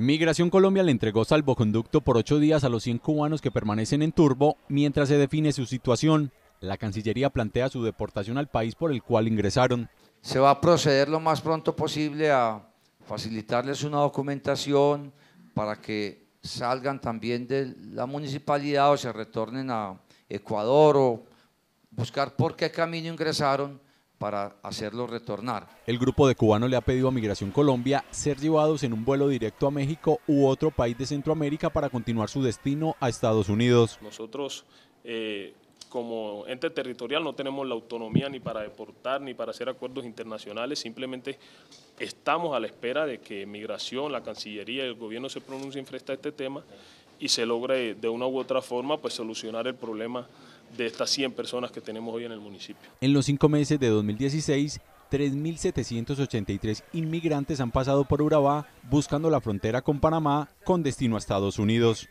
Migración Colombia le entregó salvoconducto por ocho días a los 100 cubanos que permanecen en Turbo mientras se define su situación. La Cancillería plantea su deportación al país por el cual ingresaron. Se va a proceder lo más pronto posible a facilitarles una documentación para que salgan también de la municipalidad o se retornen a Ecuador o buscar por qué camino ingresaron para hacerlo retornar. El grupo de cubanos le ha pedido a Migración Colombia ser llevados en un vuelo directo a México u otro país de Centroamérica para continuar su destino a Estados Unidos. Nosotros eh, como ente territorial no tenemos la autonomía ni para deportar ni para hacer acuerdos internacionales, simplemente estamos a la espera de que Migración, la Cancillería y el gobierno se pronuncien frente a este tema y se logre de una u otra forma pues solucionar el problema de estas 100 personas que tenemos hoy en el municipio. En los cinco meses de 2016, 3.783 inmigrantes han pasado por Urabá buscando la frontera con Panamá con destino a Estados Unidos.